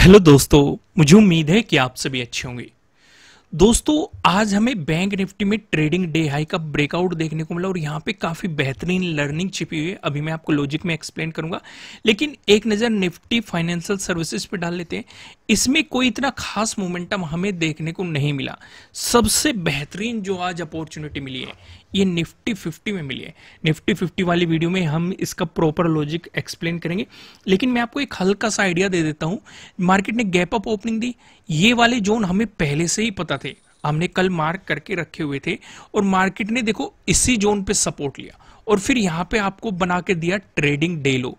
hello दोस्तों मुझे उम्मीद है कि आप सभी अच्छे होंगे दोस्तों आज हमें बैंक निफ्टी में ट्रेडिंग डे हाई का ब्रेकआउट देखने को मिला और यहाँ पे काफ़ी बेहतरीन लर्निंग छिपी हुई है अभी मैं आपको लॉजिक में एक्सप्लेन करूंगा लेकिन एक नज़र निफ्टी फाइनेंशियल सर्विसेज पे डाल लेते हैं इसमें कोई इतना खास मोमेंटम हमें देखने को नहीं मिला सबसे बेहतरीन जो आज अपॉर्चुनिटी मिली है ये निफ्टी फिफ्टी में मिली है निफ्टी फिफ्टी वाली वीडियो में हम इसका प्रॉपर लॉजिक एक्सप्लेन करेंगे लेकिन मैं आपको एक हल्का सा आइडिया दे देता हूँ मार्केट ने गैप अप ओपनिंग दी ये वाले जोन हमें पहले से ही पता थे हमने कल मार्क करके रखे हुए थे और मार्केट ने देखो इसी जोन पे सपोर्ट लिया और फिर यहाँ पे आपको बना के दिया ट्रेडिंग डे लो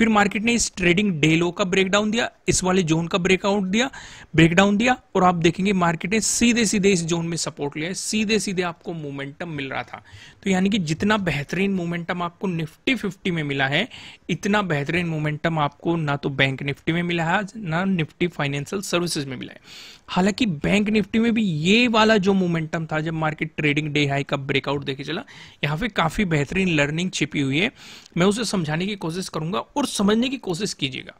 फिर मार्केट ने इस ट्रेडिंग डे लो का ब्रेकडाउन दिया इस वाले जोन का ब्रेकआउट दिया ब्रेकडाउन दिया और आप देखेंगे मार्केट ने सीधे सीधे इस जोन में सपोर्ट लिया सीधे सीधे आपको मोमेंटम मिल रहा था तो यानी कि जितना बेहतरीन मोमेंटम आपको निफ्टी फिफ्टी में मिला है इतना बेहतरीन मोमेंटम आपको ना तो बैंक निफ्टी में मिला है ना निफ्टी फाइनेंशियल सर्विसेज में मिला है हालांकि बैंक निफ्टी में भी ये वाला जो मोमेंटम था जब मार्केट ट्रेडिंग डे हाई का ब्रेकआउट देखे चला यहाँ पे काफी बेहतरीन लर्निंग छिपी हुई है मैं उसे समझाने की कोशिश करूंगा और समझने की कोशिश कीजिएगा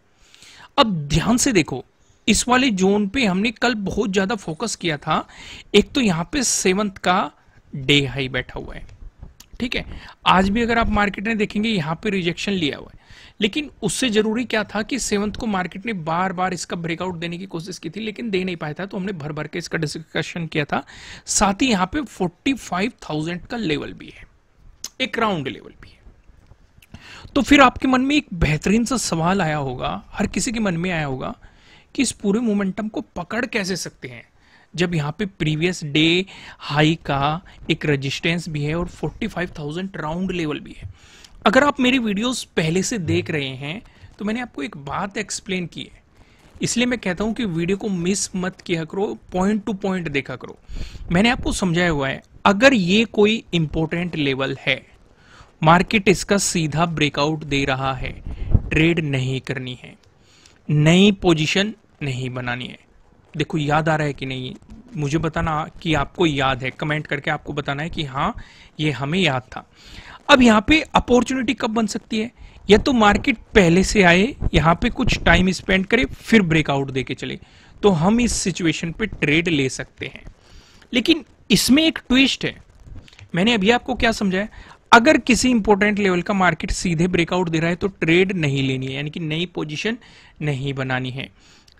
अब ध्यान से देखो इस वाले जोन पे हमने कल बहुत ज्यादा फोकस किया था एक तो यहाँ पे सेवंथ का डे हाई बैठा हुआ है ठीक है आज भी अगर आप मार्केट में देखेंगे यहाँ पे रिजेक्शन लिया हुआ है लेकिन उससे जरूरी क्या था कि सेवंथ को मार्केट ने बार बार इसका ब्रेकआउट देने की कोशिश की थी लेकिन दे नहीं पाया था तो हमने भर भर के इसका डिस्कशन किया था साथ ही यहाँ पे 45,000 का लेवल भी है एक राउंड लेवल भी है तो फिर आपके मन में एक बेहतरीन सा सवाल आया होगा हर किसी के मन में आया होगा कि इस पूरे मोमेंटम को पकड़ कैसे सकते हैं जब यहाँ पे प्रीवियस डे हाई का एक रेजिस्टेंस भी है और 45,000 राउंड लेवल भी है अगर आप मेरी वीडियोस पहले से देख रहे हैं तो मैंने आपको एक बात एक्सप्लेन की है इसलिए मैं कहता हूं कि वीडियो को मिस मत किया करो पॉइंट टू पॉइंट देखा करो मैंने आपको समझाया हुआ है अगर ये कोई इंपॉर्टेंट लेवल है मार्केट इसका सीधा ब्रेकआउट दे रहा है ट्रेड नहीं करनी है नई पोजीशन नहीं बनानी है देखो याद आ रहा है कि नहीं मुझे बताना कि आपको याद है कमेंट करके आपको बताना है कि हाँ ये हमें याद था अब यहाँ पे अपॉर्चुनिटी कब बन सकती है या तो मार्केट पहले से आए यहाँ पे कुछ टाइम स्पेंड करे फिर ब्रेकआउट दे के चले तो हम इस सिचुएशन पे ट्रेड ले सकते हैं लेकिन इसमें एक ट्विस्ट है मैंने अभी आपको क्या समझाया अगर किसी इंपोर्टेंट लेवल का मार्केट सीधे ब्रेकआउट दे रहा है तो ट्रेड नहीं लेनी है यानी कि नई पोजीशन नहीं बनानी है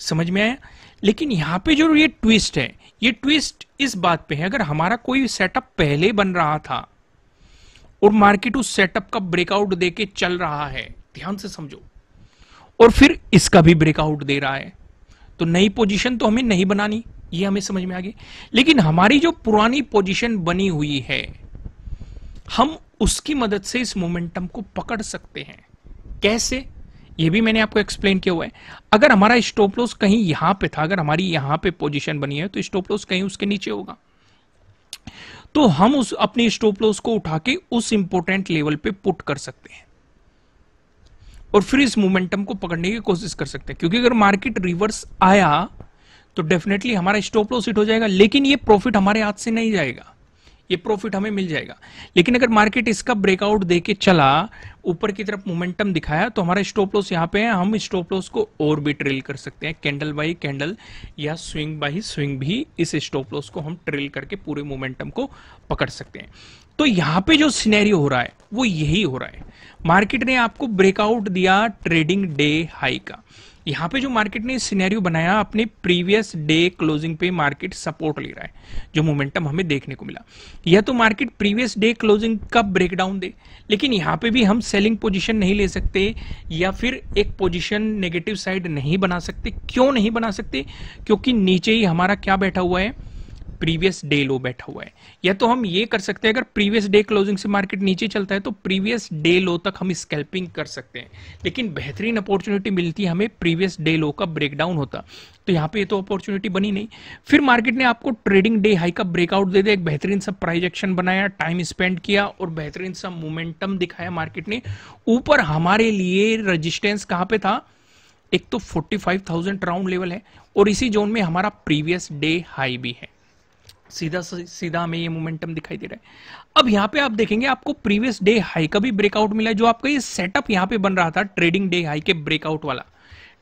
समझ में आया लेकिन यहाँ पे जो ये ट्विस्ट है ये ट्विस्ट इस बात पे है अगर हमारा कोई सेटअप पहले बन रहा था और मार्केट उस सेटअप का ब्रेकआउट दे के चल रहा है ध्यान से समझो और फिर इसका भी ब्रेकआउट दे रहा है तो नई पोजीशन तो हमें नहीं बनानी ये हमें समझ में आ गई लेकिन हमारी जो पुरानी पोजीशन बनी हुई है हम उसकी मदद से इस मोमेंटम को पकड़ सकते हैं कैसे ये भी मैंने आपको एक्सप्लेन किया हुआ है अगर हमारा स्टॉप लॉस कहीं यहां पे था अगर हमारी यहां पे पोजीशन बनी है तो स्टॉप लॉस कहीं उसके नीचे होगा तो हम उस अपने स्टॉप लॉस को उठा के उस इंपोर्टेंट लेवल पे पुट कर सकते हैं और फिर इस मोमेंटम को पकड़ने की कोशिश कर सकते हैं क्योंकि अगर मार्केट रिवर्स आया तो डेफिनेटली हमारा स्टॉप लॉस हिट हो जाएगा लेकिन ये प्रॉफिट हमारे हाथ से नहीं जाएगा ये प्रॉफिट हमें मिल जाएगा लेकिन अगर मार्केट इसका ब्रेकआउट दे के चला ऊपर की तरफ मोमेंटम दिखाया तो हमारा स्टॉप लॉस यहाँ पे है हम स्टॉप लॉस को और भी ट्रेल कर सकते हैं कैंडल बाई कैंडल या स्विंग बाई स्विंग भी इस स्टॉप लॉस को हम ट्रेल करके पूरे मोमेंटम को पकड़ सकते हैं तो यहाँ पे जो सिनेरियो हो रहा है वो यही हो रहा है मार्केट ने आपको ब्रेकआउट दिया ट्रेडिंग डे हाई का यहाँ पे जो मार्केट ने सिनेरियो बनाया अपने प्रीवियस डे क्लोजिंग पे मार्केट सपोर्ट ले रहा है जो मोमेंटम हमें देखने को मिला यह तो मार्केट प्रीवियस डे क्लोजिंग का ब्रेकडाउन दे लेकिन यहाँ पे भी हम सेलिंग पोजीशन नहीं ले सकते या फिर एक पोजीशन नेगेटिव साइड नहीं बना सकते क्यों नहीं बना सकते क्योंकि नीचे ही हमारा क्या बैठा हुआ है प्रीवियस डे लो बैठा हुआ है या तो हम ये कर सकते हैं अगर प्रीवियस डे क्लोजिंग से मार्केट नीचे चलता है तो प्रीवियस डे लो तक हम स्कैल्पिंग कर सकते हैं लेकिन बेहतरीन अपॉर्चुनिटी मिलती है हमें प्रीवियस डे लो का ब्रेकडाउन होता तो यहाँ पे तो अपॉर्चुनिटी बनी नहीं फिर मार्केट ने आपको ट्रेडिंग डे हाई का ब्रेकआउट दे दिया एक बेहतरीन सा प्राइज एक्शन बनाया टाइम स्पेंड किया और बेहतरीन सा मोमेंटम दिखाया मार्केट ने ऊपर हमारे लिए रजिस्टेंस कहाँ पे था एक तो 45,000 राउंड लेवल है और इसी जोन में हमारा प्रीवियस डे हाई भी है सीधा सीधा हमें ये मोमेंटम दिखाई दे रहा है अब यहाँ पे आप देखेंगे आपको प्रीवियस डे हाई का भी ब्रेकआउट मिला जो आपका ये सेटअप यहाँ पे बन रहा था ट्रेडिंग डे हाई के ब्रेकआउट वाला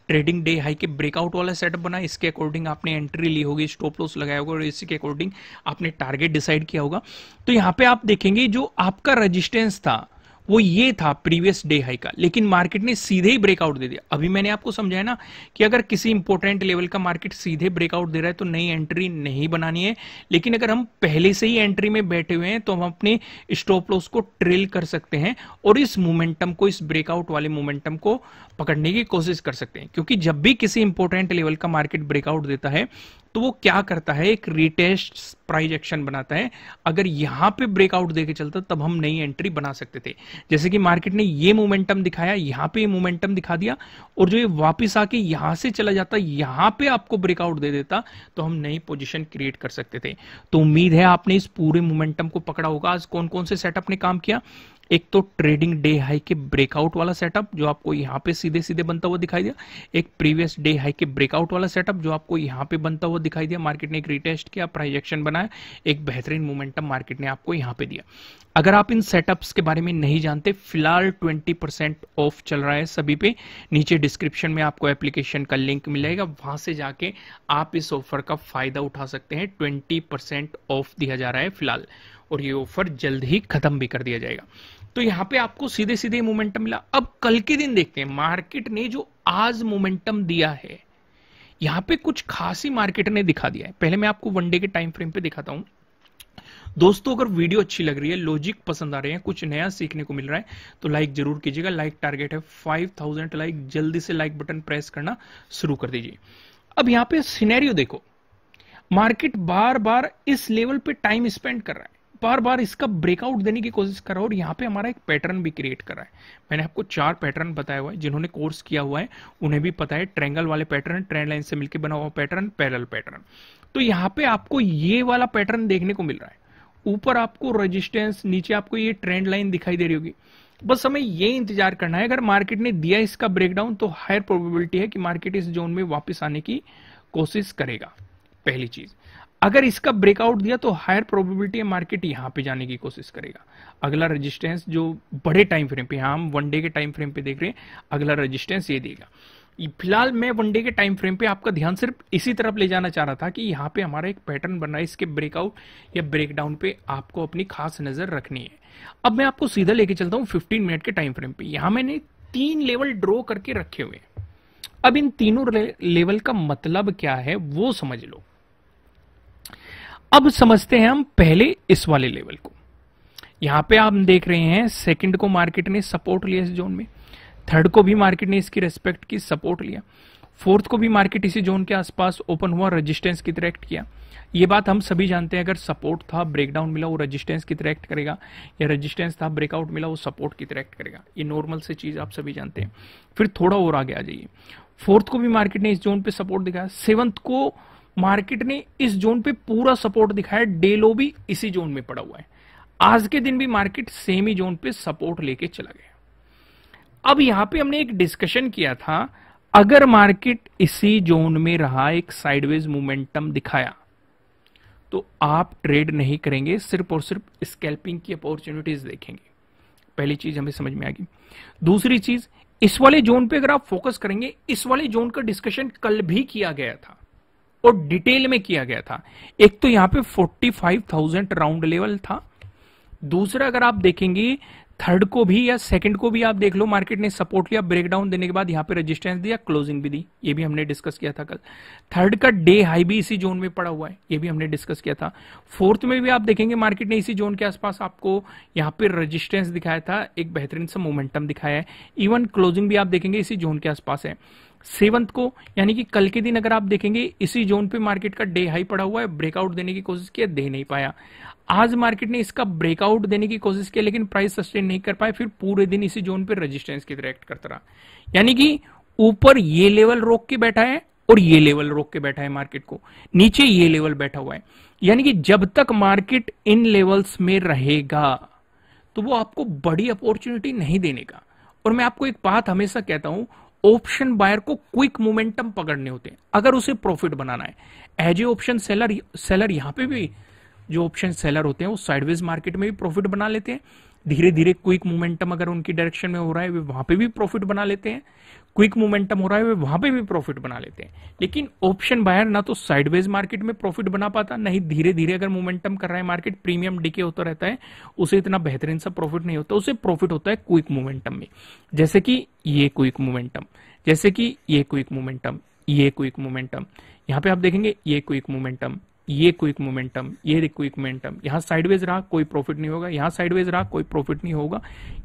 ट्रेडिंग डे हाई के ब्रेकआउट वाला सेटअप बना इसके अकॉर्डिंग आपने एंट्री ली होगी स्टॉप लॉस लगाया होगा और इसी के अकॉर्डिंग आपने टारगेट डिसाइड किया होगा तो यहाँ पे आप देखेंगे जो आपका रजिस्टेंस था वो ये था प्रीवियस डे हाई का लेकिन मार्केट ने सीधे ही ब्रेकआउट दे दिया अभी मैंने आपको समझाया ना कि अगर किसी इंपोर्टेंट लेवल का मार्केट सीधे ब्रेकआउट दे रहा है तो नई एंट्री नहीं बनानी है लेकिन अगर हम पहले से ही एंट्री में बैठे हुए हैं तो हम अपने स्टॉप लॉस को ट्रेल कर सकते हैं और इस मोमेंटम को इस ब्रेकआउट वाले मोमेंटम को पकड़ने की कोशिश कर सकते हैं क्योंकि जब भी किसी इंपोर्टेंट लेवल का मार्केट ब्रेकआउट देता है तो वो क्या करता है एक रिटेस्ट प्राइज एक्शन बनाता है अगर यहां पे ब्रेकआउट देके चलता तब हम नई एंट्री बना सकते थे जैसे कि मार्केट ने ये मोमेंटम दिखाया यहां पे ये मोमेंटम दिखा दिया और जो ये वापस आके यहां से चला जाता यहां पे आपको ब्रेकआउट दे देता तो हम नई पोजिशन क्रिएट कर सकते थे तो उम्मीद है आपने इस पूरे मोमेंटम को पकड़ा होगा आज कौन कौन से सेटअप ने काम किया एक तो ट्रेडिंग डे हाई के ब्रेकआउट वाला सेटअप जो आपको यहाँ पे सीधे सीधे बनता हुआ दिखाई दिया एक प्रीवियस डे हाई के ब्रेकआउट वाला सेटअप जो आपको यहाँ पे बनता हुआ दिखाई दिया मार्केट ने एक रिटेस्ट किया प्राइजेक्शन बनाया एक बेहतरीन मोमेंटम मार्केट ने आपको यहाँ पे दिया अगर आप इन सेटअप्स के बारे में नहीं जानते फिलहाल 20% ऑफ चल रहा है सभी पे नीचे डिस्क्रिप्शन में आपको एप्लीकेशन का लिंक मिलेगा वहां से जाके आप इस ऑफर का फायदा उठा सकते हैं 20% ऑफ दिया जा रहा है फिलहाल और ये ऑफर जल्द ही खत्म भी कर दिया जाएगा तो यहां पे आपको सीधे सीधे मोमेंटम मिला अब कल के दिन देखते हैं मार्केट ने जो आज मोमेंटम दिया है यहां पे कुछ खास ही मार्केट ने दिखा दिया है पहले मैं आपको वनडे के टाइम फ्रेम पे दिखाता हूं दोस्तों अगर वीडियो अच्छी लग रही है लॉजिक पसंद आ रहे हैं कुछ नया सीखने को मिल रहा है तो लाइक जरूर कीजिएगा लाइक टारगेट है 5000 लाइक जल्दी से लाइक बटन प्रेस करना शुरू कर दीजिए अब यहां पे सिनेरियो देखो मार्केट बार बार इस लेवल पे टाइम स्पेंड कर रहा है बार बार इसका ब्रेकआउट देने की कोशिश कर रहा है और यहाँ पे हमारा एक पैटर्न भी क्रिएट कर रहा है मैंने आपको चार पैटर्न बताया हुआ है जिन्होंने कोर्स किया हुआ है उन्हें भी पता है ट्रेंगल वाले पैटर्न ट्रेंड लाइन से मिलकर बना हुआ पैटर्न पैरल पैटर्न तो यहाँ पे आपको ये वाला पैटर्न देखने को मिल रहा है ऊपर आपको रजिस्टेंस नीचे आपको ये ट्रेंड लाइन दिखाई दे रही होगी बस हमें ये इंतजार करना है अगर मार्केट ने दिया इसका ब्रेकडाउन तो हायर प्रोबेबिलिटी है कि मार्केट इस जोन में वापस आने की कोशिश करेगा पहली चीज अगर इसका ब्रेकआउट दिया तो हायर प्रोबेबिलिटी है मार्केट यहाँ पे जाने की कोशिश करेगा अगला रेजिस्टेंस जो बड़े टाइम फ्रेम पे यहाँ हम वन डे के टाइम फ्रेम पे देख रहे हैं अगला रेजिस्टेंस ये देगा फिलहाल मैं वनडे के टाइम फ्रेम पे आपका ध्यान सिर्फ इसी तरफ ले जाना चाह रहा था कि यहाँ पे हमारा एक पैटर्न बन रहा है इसके ब्रेकआउट या ब्रेकडाउन पे आपको अपनी खास नजर रखनी है अब मैं आपको सीधा लेके चलता हूँ फिफ्टीन मिनट के टाइम फ्रेम पे यहाँ मैंने तीन लेवल ड्रॉ करके रखे हुए हैं अब इन तीनों लेवल का मतलब क्या है वो समझ लो अब समझते हैं हम पहले इस वाले लेवल को यहां पे आप देख रहे हैं सेकंड को मार्केट ने सपोर्ट लिया इस जोन में थर्ड को भी मार्केट ने इसकी रेस्पेक्ट की सपोर्ट लिया फोर्थ को भी मार्केट इसी जोन के आसपास ओपन हुआ रेजिस्टेंस की तरह एक्ट किया ये बात हम सभी जानते हैं अगर सपोर्ट था ब्रेकडाउन मिला वो रेजिस्टेंस की तरह एक्ट करेगा या रेजिस्टेंस था ब्रेकआउट मिला वो सपोर्ट की तरह एक्ट करेगा ये नॉर्मल से चीज़ आप सभी जानते हैं फिर थोड़ा और आगे आ जाइए फोर्थ को भी मार्केट ने इस जोन पे सपोर्ट दिखाया सेवंथ को मार्केट ने इस जोन पे पूरा सपोर्ट दिखाया डे लो भी इसी जोन में पड़ा हुआ है आज के दिन भी मार्केट सेम ही जोन पे सपोर्ट लेके चला गया अब यहां पे हमने एक डिस्कशन किया था अगर मार्केट इसी जोन में रहा एक साइडवेज मोमेंटम दिखाया तो आप ट्रेड नहीं करेंगे सिर्फ और सिर्फ स्कैल्पिंग की अपॉर्चुनिटीज देखेंगे पहली चीज हमें समझ में आ गई दूसरी चीज इस वाले जोन पे अगर आप फोकस करेंगे इस वाले जोन का डिस्कशन कल भी किया गया था और डिटेल में किया गया था एक तो यहां पे 45,000 राउंड लेवल था दूसरा अगर आप देखेंगे थर्ड को भी या सेकंड को भी आप देख लो मार्केट ने सपोर्ट लिया ब्रेकडाउन देने के बाद यहां पे रेजिस्टेंस दिया क्लोजिंग भी दी ये भी हमने डिस्कस किया था कल थर्ड का डे हाई भी इसी जोन में पड़ा हुआ है ये भी हमने डिस्कस किया था फोर्थ में भी आप देखेंगे मार्केट ने इसी जोन के आसपास आपको यहां पर रजिस्टेंस दिखाया था एक बेहतरीन सा मोमेंटम दिखाया है इवन क्लोजिंग भी आप देखेंगे इसी जोन के आसपास है सेवंथ को यानी कि कल के दिन अगर आप देखेंगे इसी जोन पे मार्केट का डे हाई पड़ा हुआ है ब्रेकआउट देने की कोशिश किया दे नहीं पाया आज मार्केट ने इसका ब्रेकआउट देने की कोशिश किया लेकिन प्राइस सस्टेन नहीं कर पाए फिर पूरे दिन इसी जोन पे रेजिस्टेंस की तरह एक्ट करता रहा यानी कि ऊपर ये लेवल रोक के बैठा है और ये लेवल रोक के बैठा है मार्केट को नीचे ये लेवल बैठा हुआ है यानी कि जब तक मार्केट इन लेवल्स में रहेगा तो वो आपको बड़ी अपॉर्चुनिटी नहीं देने का और मैं आपको एक बात हमेशा कहता हूं ऑप्शन बायर को क्विक मोमेंटम पकड़ने होते हैं अगर उसे प्रॉफिट बनाना है as a option seller seller यहां पे भी जो ऑप्शन सेलर होते हैं वो साइडवेज मार्केट में भी प्रॉफिट बना लेते हैं धीरे धीरे क्विक मोमेंटम अगर उनकी डायरेक्शन में हो रहा है वे वहां पे भी प्रॉफिट बना लेते हैं क्विक मोमेंटम हो रहा है वे वहां पे भी प्रॉफिट बना लेते हैं लेकिन ऑप्शन बायर ना तो साइडवेज मार्केट में प्रॉफिट बना पाता नहीं धीरे धीरे अगर मोमेंटम कर रहा है मार्केट प्रीमियम डीके होता रहता है उसे इतना बेहतरीन सा प्रॉफिट नहीं होता उसे प्रॉफिट होता है क्विक मोमेंटम में जैसे कि ये क्विक मोमेंटम जैसे कि ये क्विक मोमेंटम ये क्विक मोमेंटम यहाँ पे आप देखेंगे ये क्विक मोमेंटम ये क्विक मोमेंटम ये क्विक मोमेंटम यहाँ साइडवेज रहा कोई प्रॉफिट नहीं होगा यहाँ साइडवेज रहा कोई प्रॉफिट नहीं होगा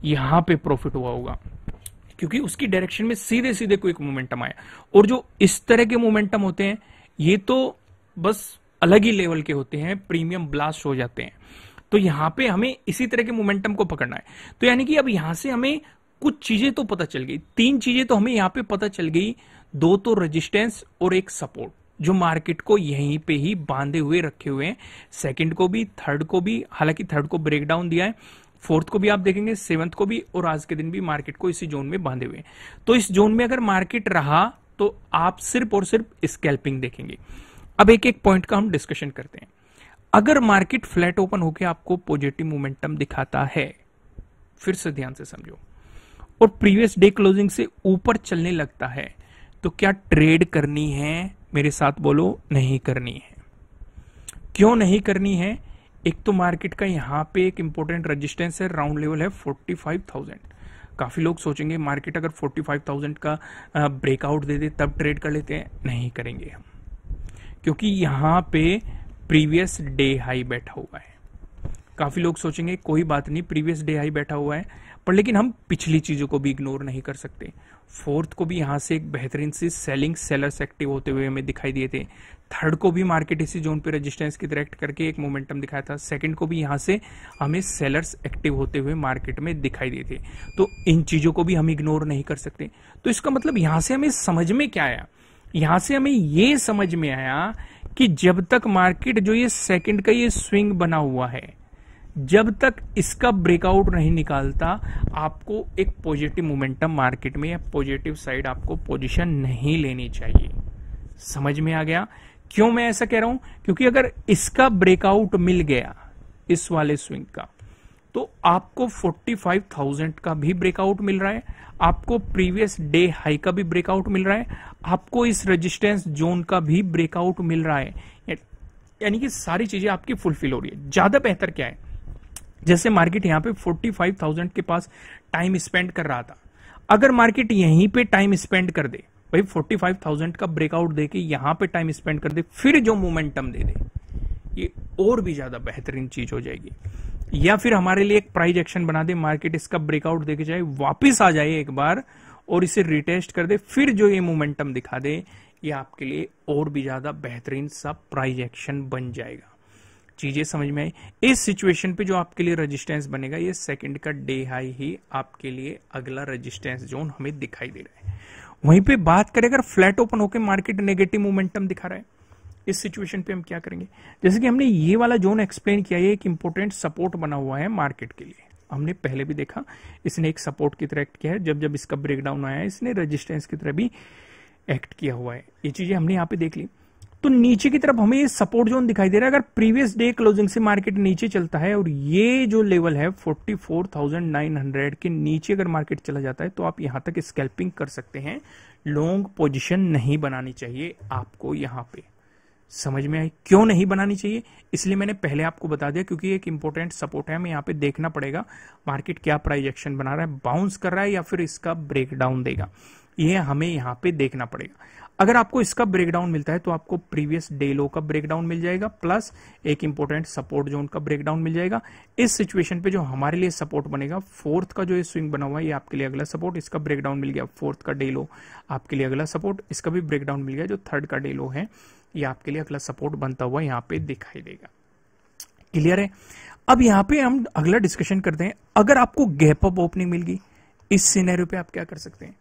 यहाँ पे प्रॉफिट हुआ होगा क्योंकि उसकी डायरेक्शन में सीधे सीधे क्विक मोमेंटम आया और जो इस तरह के मोमेंटम होते हैं ये तो बस अलग ही लेवल के होते हैं प्रीमियम ब्लास्ट हो जाते हैं तो यहां पे हमें इसी तरह के मोमेंटम को पकड़ना है तो यानी कि अब यहां से हमें कुछ चीजें तो पता चल गई तीन चीजें तो हमें यहां पे पता चल गई दो तो रेजिस्टेंस और एक सपोर्ट जो मार्केट को यहीं पे ही बांधे हुए रखे हुए हैं सेकंड को भी थर्ड को भी हालांकि थर्ड को ब्रेकडाउन दिया है फोर्थ को भी आप देखेंगे सेवंथ को भी और आज के दिन भी मार्केट को इसी जोन में बांधे हुए तो इस जोन में अगर मार्केट रहा तो आप सिर्फ और सिर्फ स्कैल्पिंग देखेंगे अब एक एक पॉइंट का हम डिस्कशन करते हैं अगर मार्केट फ्लैट ओपन होकर आपको पॉजिटिव मोमेंटम दिखाता है फिर से ध्यान से समझो और प्रीवियस डे क्लोजिंग से ऊपर चलने लगता है तो क्या ट्रेड करनी है मेरे साथ बोलो नहीं करनी है क्यों नहीं करनी है एक तो मार्केट का यहाँ पे एक इंपॉर्टेंट रजिस्टेंस है राउंड लेवल है 45,000 काफ़ी लोग सोचेंगे मार्केट अगर 45,000 का ब्रेकआउट दे दे तब ट्रेड कर लेते हैं नहीं करेंगे हम क्योंकि यहाँ पे प्रीवियस डे हाई बैठा हुआ है काफ़ी लोग सोचेंगे कोई बात नहीं प्रीवियस डे हाई बैठा हुआ है पर लेकिन हम पिछली चीज़ों को भी इग्नोर नहीं कर सकते फोर्थ को भी यहाँ से एक बेहतरीन सी सेलिंग सेलर्स एक्टिव होते हुए हमें दिखाई दिए थे थर्ड को भी मार्केट इसी जोन पे रेजिस्टेंस की डायरेक्ट करके एक मोमेंटम दिखाया था सेकंड को भी यहाँ से हमें सेलर्स एक्टिव होते हुए मार्केट में दिखाई दिए थे तो इन चीज़ों को भी हम इग्नोर नहीं कर सकते तो इसका मतलब यहाँ से हमें समझ में क्या आया यहाँ से हमें ये समझ में आया कि जब तक मार्केट जो ये सेकंड का ये स्विंग बना हुआ है जब तक इसका ब्रेकआउट नहीं निकालता आपको एक पॉजिटिव मोमेंटम मार्केट में या पॉजिटिव साइड आपको पोजीशन नहीं लेनी चाहिए समझ में आ गया क्यों मैं ऐसा कह रहा हूं क्योंकि अगर इसका ब्रेकआउट मिल गया इस वाले स्विंग का तो आपको 45,000 का भी ब्रेकआउट मिल रहा है आपको प्रीवियस डे हाई का भी ब्रेकआउट मिल रहा है आपको इस रेजिस्टेंस जोन का भी ब्रेकआउट मिल रहा है यानी कि सारी चीजें आपकी फुलफिल हो रही है ज्यादा बेहतर क्या है जैसे मार्केट यहाँ पे 45,000 के पास टाइम स्पेंड कर रहा था अगर मार्केट यहीं पे टाइम स्पेंड कर दे भाई 45,000 का ब्रेकआउट दे के यहाँ पे टाइम स्पेंड कर दे फिर जो मोमेंटम दे दे ये और भी ज़्यादा बेहतरीन चीज हो जाएगी या फिर हमारे लिए एक प्राइज एक्शन बना दे मार्केट इसका ब्रेकआउट देके जाए वापिस आ जाए एक बार और इसे रिटेस्ट कर दे फिर जो ये मोमेंटम दिखा दे ये आपके लिए और भी ज़्यादा बेहतरीन सा प्राइज एक्शन बन जाएगा चीजें समझ में आई इस सिचुएशन पे जो आपके लिए रजिस्टेंस बनेगा ये सेकंड का डे हाई ही आपके लिए अगला रजिस्टेंस जोन हमें दिखाई दे रहा है वहीं पे बात करें अगर फ्लैट ओपन होकर मार्केट नेगेटिव मोमेंटम दिखा रहा है इस सिचुएशन पे हम क्या करेंगे जैसे कि हमने ये वाला जोन एक्सप्लेन किया ये एक इंपॉर्टेंट सपोर्ट बना हुआ है मार्केट के लिए हमने पहले भी देखा इसने एक सपोर्ट की तरह एक्ट किया है जब जब इसका ब्रेकडाउन आया इसने रजिस्टेंस की तरह भी एक्ट किया हुआ है ये चीजें हमने यहाँ पे देख ली तो नीचे की तरफ हमें ये सपोर्ट जोन दिखाई दे रहा है अगर प्रीवियस डे क्लोजिंग से मार्केट नीचे चलता है और ये जो लेवल है 44,900 के नीचे अगर मार्केट चला जाता है तो आप यहां तक स्कैल्पिंग कर सकते हैं लॉन्ग पोजीशन नहीं बनानी चाहिए आपको यहाँ पे समझ में आई क्यों नहीं बनानी चाहिए इसलिए मैंने पहले आपको बता दिया क्योंकि एक इंपॉर्टेंट सपोर्ट है हमें यहाँ पे देखना पड़ेगा मार्केट क्या प्राइजेक्शन बना रहा है बाउंस कर रहा है या फिर इसका ब्रेकडाउन देगा ये हमें यहाँ पे देखना पड़ेगा अगर आपको इसका ब्रेकडाउन मिलता है तो आपको प्रीवियस डे लो का ब्रेकडाउन मिल जाएगा प्लस एक इंपॉर्टेंट सपोर्ट जोन का ब्रेकडाउन मिल जाएगा इस सिचुएशन पे जो हमारे लिए सपोर्ट बनेगा फोर्थ का जो ये स्विंग बना हुआ है ये आपके लिए अगला सपोर्ट इसका ब्रेकडाउन मिल गया फोर्थ का डे लो आपके लिए अगला सपोर्ट इसका भी ब्रेकडाउन मिल गया जो थर्ड का डे लो है ये आपके लिए अगला सपोर्ट बनता हुआ यहाँ पे दिखाई देगा क्लियर है अब यहाँ पे हम अगला डिस्कशन करते हैं अगर आपको गैप अप ओपनिंग मिल गई इस सीनेरियो पे आप क्या कर सकते हैं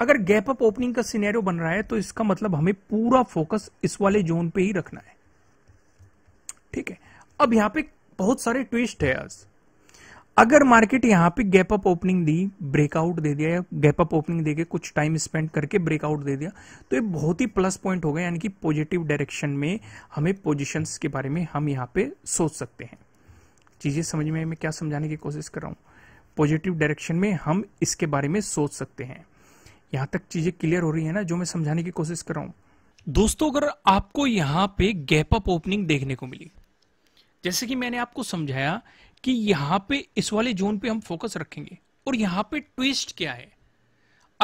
अगर गैप अप ओपनिंग का सिनेरियो बन रहा है तो इसका मतलब हमें पूरा फोकस इस वाले जोन पे ही रखना है ठीक है अब यहां पे बहुत सारे ट्विस्ट है आज अगर मार्केट यहां पे गैप अप ओपनिंग दी ब्रेकआउट दे दिया या गैप अप ओपनिंग देके कुछ टाइम स्पेंड करके ब्रेकआउट दे दिया तो ये बहुत ही प्लस पॉइंट हो गया यानी कि पॉजिटिव डायरेक्शन में हमें पोजिशन के बारे में हम यहां पर सोच सकते हैं चीजें समझ में मैं क्या समझाने की कोशिश कर रहा हूं पॉजिटिव डायरेक्शन में हम इसके बारे में सोच सकते हैं यहाँ तक चीजें क्लियर हो रही है ना जो मैं समझाने की कोशिश कर रहा हूँ दोस्तों अगर आपको यहाँ पे गैप अप ओपनिंग देखने को मिली जैसे कि मैंने आपको समझाया कि यहाँ पे इस वाले जोन पे हम फोकस रखेंगे और यहाँ पे ट्विस्ट क्या है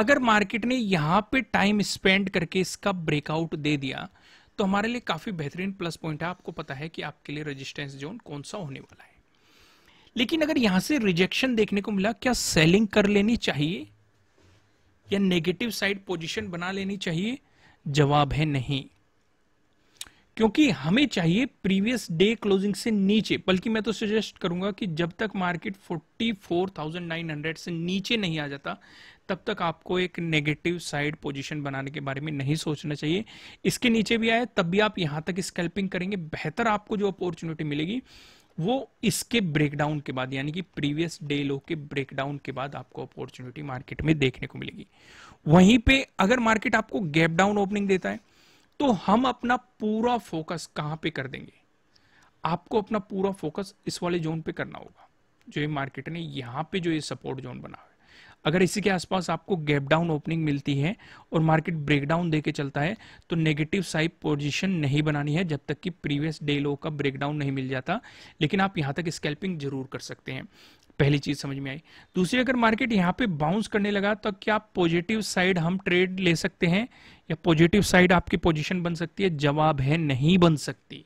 अगर मार्केट ने यहाँ पे टाइम स्पेंड करके इसका ब्रेकआउट दे दिया तो हमारे लिए काफी बेहतरीन प्लस पॉइंट है आपको पता है कि आपके लिए रेजिस्टेंस जोन कौन सा होने वाला है लेकिन अगर यहां से रिजेक्शन देखने को मिला क्या सेलिंग कर लेनी चाहिए या नेगेटिव साइड पोजीशन बना लेनी चाहिए जवाब है नहीं क्योंकि हमें चाहिए प्रीवियस डे क्लोजिंग से नीचे बल्कि मैं तो सजेस्ट करूंगा कि जब तक मार्केट 44,900 से नीचे नहीं आ जाता तब तक आपको एक नेगेटिव साइड पोजीशन बनाने के बारे में नहीं सोचना चाहिए इसके नीचे भी आए तब भी आप यहां तक स्कैल्पिंग करेंगे बेहतर आपको जो अपॉर्चुनिटी मिलेगी वो इसके ब्रेकडाउन के बाद यानी कि प्रीवियस डे लो के ब्रेकडाउन के बाद आपको अपॉर्चुनिटी मार्केट में देखने को मिलेगी वहीं पे अगर मार्केट आपको गैप डाउन ओपनिंग देता है तो हम अपना पूरा फोकस कहां पे कर देंगे आपको अपना पूरा फोकस इस वाले जोन पे करना होगा जो ये मार्केट ने यहां पे जो ये सपोर्ट जोन बना अगर इसी के आसपास आपको गैप डाउन ओपनिंग मिलती है और मार्केट ब्रेकडाउन दे के चलता है तो नेगेटिव साइड पोजिशन नहीं बनानी है जब तक कि प्रीवियस डे लो का ब्रेकडाउन नहीं मिल जाता लेकिन आप यहाँ तक स्कैल्पिंग जरूर कर सकते हैं पहली चीज समझ में आई दूसरी अगर मार्केट यहाँ पे बाउंस करने लगा तो क्या पॉजिटिव साइड हम ट्रेड ले सकते हैं या पॉजिटिव साइड आपकी पोजिशन बन सकती है जवाब है नहीं बन सकती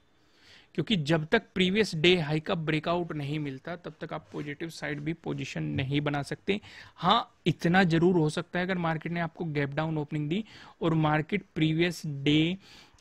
क्योंकि जब तक प्रीवियस डे हाई का ब्रेकआउट नहीं मिलता तब तक आप पॉजिटिव साइड भी पोजीशन नहीं बना सकते हाँ इतना जरूर हो सकता है अगर मार्केट ने आपको गैप डाउन ओपनिंग दी और मार्केट प्रीवियस डे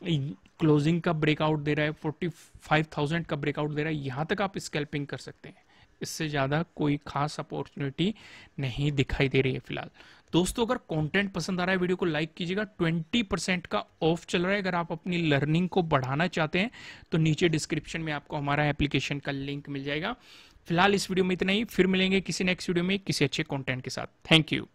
क्लोजिंग का ब्रेकआउट दे रहा है फोर्टी फाइव थाउजेंड का ब्रेकआउट दे रहा है यहाँ तक आप स्कैल्पिंग कर सकते हैं इससे ज़्यादा कोई खास अपॉर्चुनिटी नहीं दिखाई दे रही है फिलहाल दोस्तों अगर कंटेंट पसंद आ रहा है वीडियो को लाइक कीजिएगा 20 परसेंट का ऑफ चल रहा है अगर आप अपनी लर्निंग को बढ़ाना चाहते हैं तो नीचे डिस्क्रिप्शन में आपको हमारा एप्लीकेशन का लिंक मिल जाएगा फिलहाल इस वीडियो में इतना ही फिर मिलेंगे किसी नेक्स्ट वीडियो में किसी अच्छे कॉन्टेंट के साथ थैंक यू